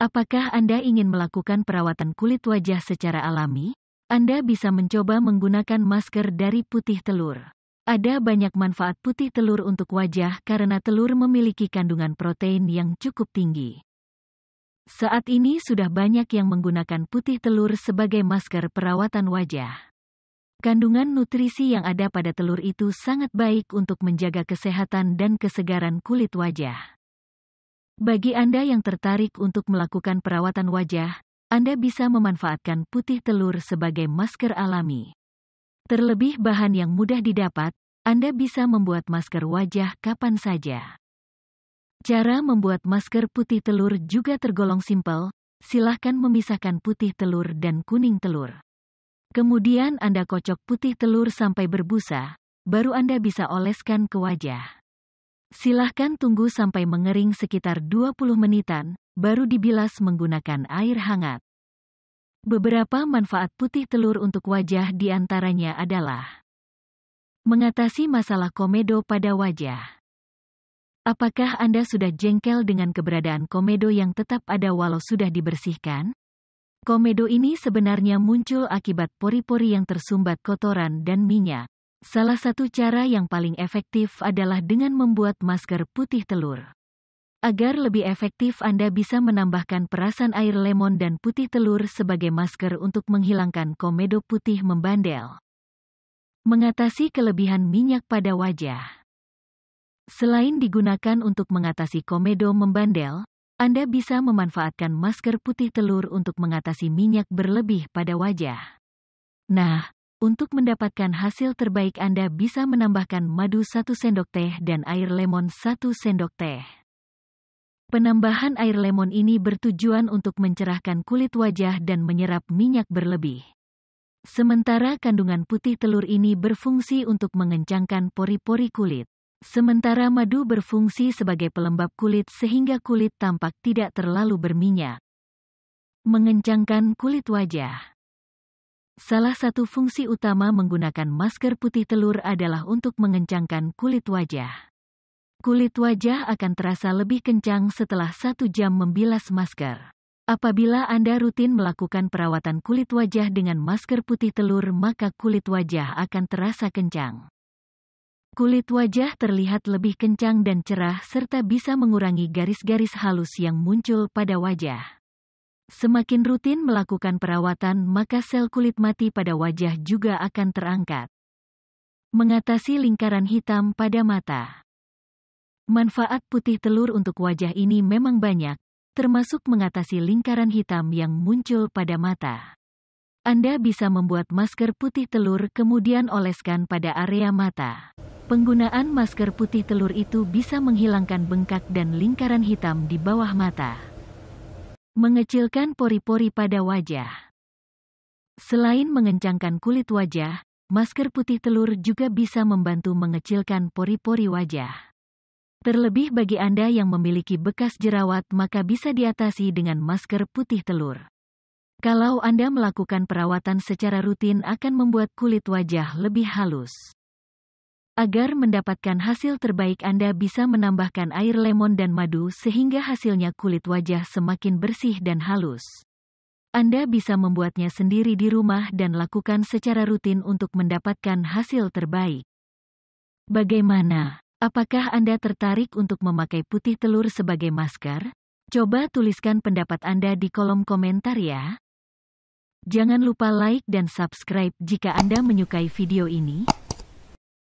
Apakah Anda ingin melakukan perawatan kulit wajah secara alami? Anda bisa mencoba menggunakan masker dari putih telur. Ada banyak manfaat putih telur untuk wajah karena telur memiliki kandungan protein yang cukup tinggi. Saat ini sudah banyak yang menggunakan putih telur sebagai masker perawatan wajah. Kandungan nutrisi yang ada pada telur itu sangat baik untuk menjaga kesehatan dan kesegaran kulit wajah. Bagi Anda yang tertarik untuk melakukan perawatan wajah, Anda bisa memanfaatkan putih telur sebagai masker alami. Terlebih bahan yang mudah didapat, Anda bisa membuat masker wajah kapan saja. Cara membuat masker putih telur juga tergolong simpel, silahkan memisahkan putih telur dan kuning telur. Kemudian Anda kocok putih telur sampai berbusa, baru Anda bisa oleskan ke wajah. Silahkan tunggu sampai mengering sekitar 20 menitan, baru dibilas menggunakan air hangat. Beberapa manfaat putih telur untuk wajah diantaranya adalah Mengatasi masalah komedo pada wajah Apakah Anda sudah jengkel dengan keberadaan komedo yang tetap ada walau sudah dibersihkan? Komedo ini sebenarnya muncul akibat pori-pori yang tersumbat kotoran dan minyak. Salah satu cara yang paling efektif adalah dengan membuat masker putih telur. Agar lebih efektif Anda bisa menambahkan perasan air lemon dan putih telur sebagai masker untuk menghilangkan komedo putih membandel. Mengatasi kelebihan minyak pada wajah. Selain digunakan untuk mengatasi komedo membandel, Anda bisa memanfaatkan masker putih telur untuk mengatasi minyak berlebih pada wajah. Nah, untuk mendapatkan hasil terbaik Anda bisa menambahkan madu 1 sendok teh dan air lemon 1 sendok teh. Penambahan air lemon ini bertujuan untuk mencerahkan kulit wajah dan menyerap minyak berlebih. Sementara kandungan putih telur ini berfungsi untuk mengencangkan pori-pori kulit. Sementara madu berfungsi sebagai pelembab kulit sehingga kulit tampak tidak terlalu berminyak. Mengencangkan kulit wajah Salah satu fungsi utama menggunakan masker putih telur adalah untuk mengencangkan kulit wajah. Kulit wajah akan terasa lebih kencang setelah satu jam membilas masker. Apabila Anda rutin melakukan perawatan kulit wajah dengan masker putih telur, maka kulit wajah akan terasa kencang. Kulit wajah terlihat lebih kencang dan cerah, serta bisa mengurangi garis-garis halus yang muncul pada wajah. Semakin rutin melakukan perawatan, maka sel kulit mati pada wajah juga akan terangkat. Mengatasi lingkaran hitam pada mata. Manfaat putih telur untuk wajah ini memang banyak, termasuk mengatasi lingkaran hitam yang muncul pada mata. Anda bisa membuat masker putih telur kemudian oleskan pada area mata. Penggunaan masker putih telur itu bisa menghilangkan bengkak dan lingkaran hitam di bawah mata. Mengecilkan pori-pori pada wajah. Selain mengencangkan kulit wajah, masker putih telur juga bisa membantu mengecilkan pori-pori wajah. Terlebih bagi Anda yang memiliki bekas jerawat maka bisa diatasi dengan masker putih telur. Kalau Anda melakukan perawatan secara rutin akan membuat kulit wajah lebih halus. Agar mendapatkan hasil terbaik Anda bisa menambahkan air lemon dan madu sehingga hasilnya kulit wajah semakin bersih dan halus. Anda bisa membuatnya sendiri di rumah dan lakukan secara rutin untuk mendapatkan hasil terbaik. Bagaimana? Apakah Anda tertarik untuk memakai putih telur sebagai masker? Coba tuliskan pendapat Anda di kolom komentar ya. Jangan lupa like dan subscribe jika Anda menyukai video ini.